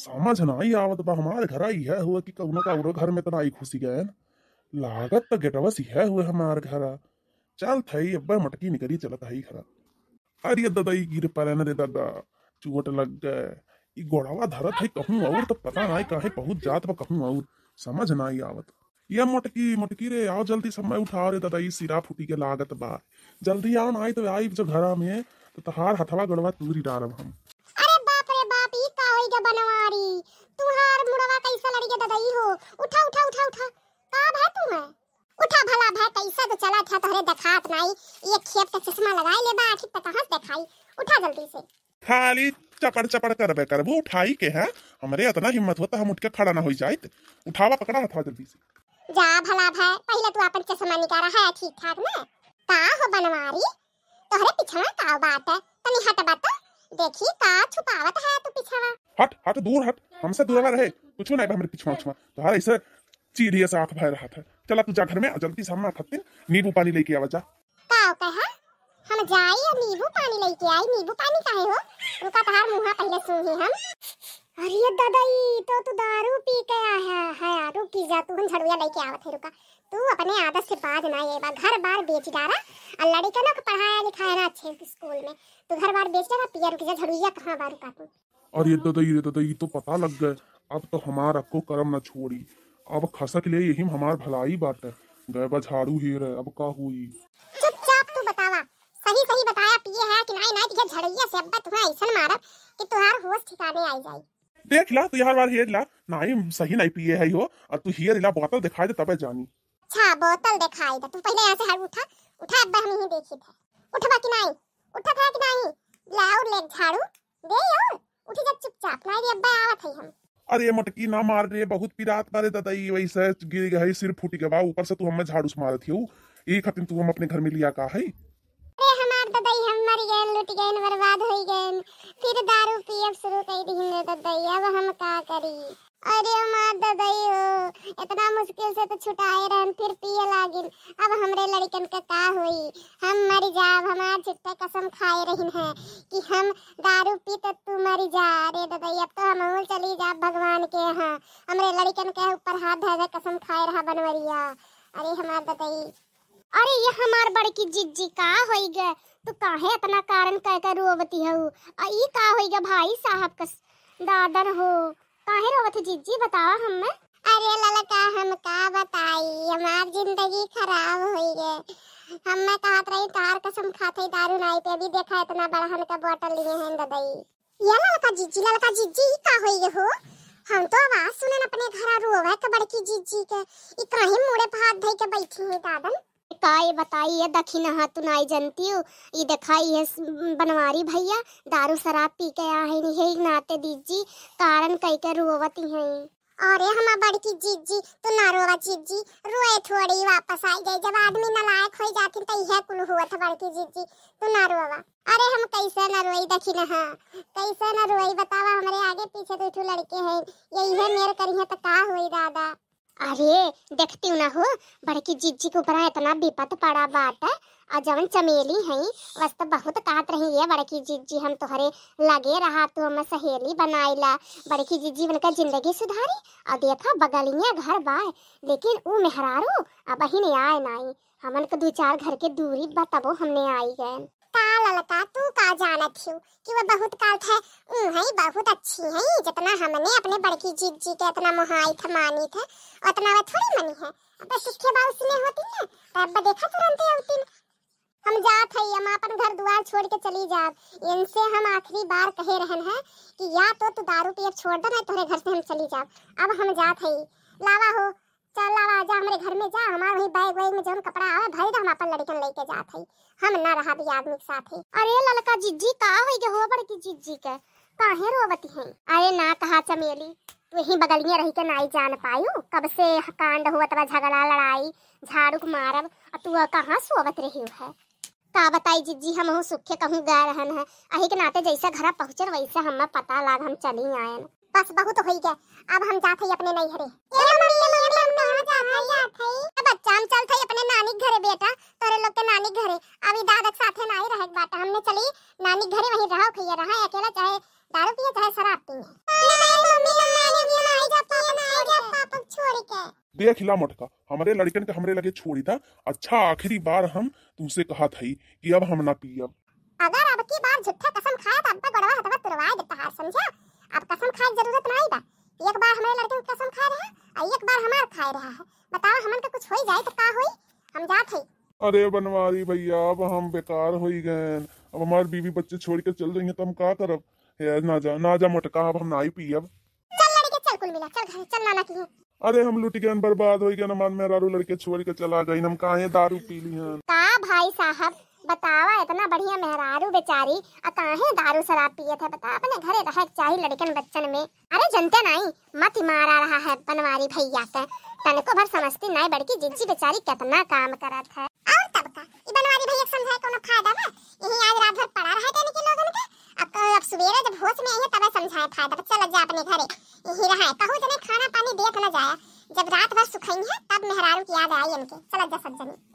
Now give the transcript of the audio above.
सामा झनाई आवत बा हमार घर आई है हुआ कि कौनो उरो घर में तना तो आई खुशी गए लागत तो गेटवा है हुए हमार घर चल थई अब मटकी निकली चलत आई खरा अरे दादा गिर पड़े ना रे दादा चोट लग गए ई गोड़ावा धरत है कहूं और तो पता ना कहे पहुंच जात बा कहूं और समझ ना आई आवत ये मटकी मटकी रे आओ जल्दी समय उठा रे दादा ई सिरा फूटी के लागत बा जल्दी आओ ना आई तो आई जो घर में तो तहार हथवा गड़वा तूरी डालब हम तुहार मुड़वा कैसा लड़के ददई हो उठा उठा उठा उठा का भा तू है उठा भला भा कैसा तो चला था तोरे दिखात नहीं ये खेप का चश्मा लगाई ले बा आखिर तक कहां दिखाई उठा जल्दी से खाली चपड़ चपड़ करबे करबो उठाई के है हमरे इतना हिम्मत होता हम उठ के खड़ा ना हो जाइत उठावा पकड़ा हथवा जल्दी से जा भला भाई पहले तू अपन चश्मा निकाल रहा है ठीक ठाक ना का हो बनवारी तोरे पिछवा का बात है तनी हट बता देखी का छुपावत है तू पिछवा हट हट दूर हट हमसे दूर रहे कुछ नहीं हमारे पिछवा उछवा तोहार ऐसे चिड़िया से आंख भर रहा था चला तू जा घर में जल्दी से हमारा खातिर नींबू पानी लेके आवा जा का कहा हम जाई और नींबू पानी लेके आई नींबू पानी काहे हो रुका तहार तो मुंहा पहले सुन ही हम अरे ये दादाई तो तू दारू पी के आया है है रुक जा तू हम झड़ुआ लेके आवत है रुका तू अपने आदत से बाज ना ये बार घर बार बेच डारा और लड़के लोग पढ़ाया लिखाया ना अच्छे स्कूल में तू घर बार बेच डारा पिया रुक जा झड़ुआ कहां बार रुका तू और तो तो ये ददई रे ददई तो पता लग गए अब तो हमारा को कर्म न छोड़ी अब खसक ले यही हमार भलाई बात है गए झाड़ू ही रहे अब का हुई चुपचाप तू बतावा सही सही बताया पिए तो है कि नहीं नहीं तुझे झड़इया से अब तू ऐसन मारब कि तुहार होश ठिकाने आई जाई देख ला तुहार बार हेर ला नहीं सही नहीं पिए है यो और तू हेर ला बोतल दिखा दे तबे जानी अच्छा बोतल दिखाई दे तू पहले यहां से हट उठा उठा अब हम ही देखे था उठवा कि नहीं उठा था कि नहीं लाओ ले झाड़ू दे और उठी जा चुपचाप ना रे अब्बा आवत है हम अरे मटकी ना मार रे बहुत पिरात करे ददई वैसे गिर गई सिर फूट गवा ऊपर से तू हमें झाड़ू से मारत हियो एक हतिन तू हम अपने घर में लिया का है अरे हमार ददई हम मर गए लूट गए बर्बाद हो गए फिर दारू पियब शुरू कर दी ददई अब हम का करी अरे हमार ददई इतना मुश्किल से तो छुटाए रहन फिर पिए लागिन अब हमरे लड़कन का का होई हम मर जाब हमार छुट्टे कसम खाए रहिन है कि हम दारू पी तो तू मर जा रे ददई अब तो हम चली जा भगवान के यहाँ हमरे लड़कन के ऊपर हाथ धर कसम खाए रहा बनवरिया अरे हमार ददई अरे ये हमार बड़की जिज्जी का होई गए तू काहे अपना कारण कह कर रोवती हो आ ई का होई गए भाई साहब कस दादर हो काहे रोवत जिज्जी बतावा हमें अरे ललका हम का बताई हमार जिंदगी खराब होई है हम मैं कहत रही तार कसम खाते ही दारू नाई पे अभी देखा इतना बड़ा बड़हन का बोतल लिए हैं ददई ये ललका जीजी ललका जीजी का हो गई हो हम तो आवाज सुनन अपने घर आ रोवे के बड़की जीजी के इतना ही मुड़े भात धई के बैठी है दादन का ये बताई है दखी नहा तू नाई जनती हूँ ये दिखाई है बनवारी भैया दारू शराब पी के आ है नहीं है नाते दीजी कारण कई के रोवती हैं और ये हमा बड़की जीत जी तो ना रोवा जीत जी रोए थोड़ी वापस आई गई जब आदमी नलायक हो जाती तो यह कुल हुआ था बड़की जीत जी तो ना रोवा अरे हम कैसे ना रोई देखी ना हाँ कैसे ना रोई बतावा हमारे आगे पीछे तो लड़के हैं यही है मेरे करी है तो का हुई दादा अरे देखती हूँ ना हो बड़की जिज्जी के ऊपर इतना विपत पड़ा बात है और जवन चमेली है वस तो बहुत काट रही है बड़की जिज्जी हम तुहरे लगे रहा तू तो हम सहेली ला बड़की जिज्जी बनकर जिंदगी सुधारी और देखा बगलिया घर बाय लेकिन वो मेहरारू अब ही नहीं आए नाई हमन के दो चार घर के दूरी बताबो हमने आई गए काल ललका तू का जानत हियो कि वो बहुत काल थे ऊ है बहुत अच्छी है जितना हमने अपने बड़की जीत जी के इतना मोहाई था मानी था उतना वो थोड़ी मनी है अब सिखे बा उसने होती ना तब तो देखा तुरंत होती ना हम जात है हम अपन घर द्वार छोड़ के चली जाब इनसे हम आखिरी बार कहे रहन है कि या तो तू दारू पियब छोड़ दे नहीं तोहरे घर से हम चली जाब अब हम जात है लावा हो चल आवा जा हमरे घर में जा हमार वही बैग वैग में जो कपड़ा आवे भरी हम अपन लड़कन लेके जात हई हम ना रहा भी आदमी के साथ ही अरे ललका जिज्जी का होई के हो होबड़ की जिज्जी के काहे रोवती हैं अरे ना कहा चमेली तू ही बगलिया रही के नाई जान पायू कब से कांड हुआ तब झगड़ा लड़ाई झाड़ू मारब और तू कहाँ सोवत रही है का बताई जिज्जी हम हूँ सुखे कहूँ गए रहन है अही के नाते जैसे घर पहुँचल वैसे हम हम्म पता लाग हम चली आयन बस बहुत हो गया अब हम जाते अपने नैहरे नानी घरे बेटा तोरे लोग के नानी घरे अभी दादा के साथे नहीं रहे बात हमने चली नानी घरे वहीं रहो खैया रहा अकेला चाहे दारू पिए चाहे शराब पिए देख ला मटका हमारे लड़कन के तो हमरे लगे छोड़ी था अच्छा आखिरी बार हम तुमसे कहा था कि अब हम ना पिए अगर अब की बार झूठा कसम खाया तो अब्बा गड़वा हथवा तुड़वा देता हार समझा अब कसम खाए जरूरत नहीं बा एक बार हमारे लड़के कसम खाए रहा और एक बार हमार खाए रहा है बताओ हमन का कुछ हो जाए तो का होई हम जात है अरे बनवारी भैया अब हम बेकार हो गए अब हमारे बीवी बच्चे छोड़ के चल रही है तो हम क्या करब यार ना जा ना जा मटका अब हम ना ही पी अब चल लड़के चल कुल मिला चल घर चल नाना की है अरे हम लुट गए बर्बाद हो गए हमारे मेहरारू लड़के छोड़ के चला गई हम कहा दारू पी ली है का भाई साहब बतावा इतना बढ़िया मेहरारू बेचारी अकाहे दारू शराब पिए थे बता अपने घरे रह चाहिए लड़कन बच्चन में अरे जनता नहीं मत मारा रहा है बनवारी भैया से तनको भर समझती नाय बड़की जिज्जी बेचारी कितना काम करत है और तब का ई बनवारी भैया समझाए कोनो फायदा ना यही आज रात भर पड़ा रहा देने के लोगन के अब तो अब सवेरे जब होश में आई तब समझाए फायदा चल जा अपने घरे यही रहा कहो जने खाना पानी देत तो न जाया जब रात भर सुखई है तब मेहरारू की याद आई इनके चल जा सज्जनी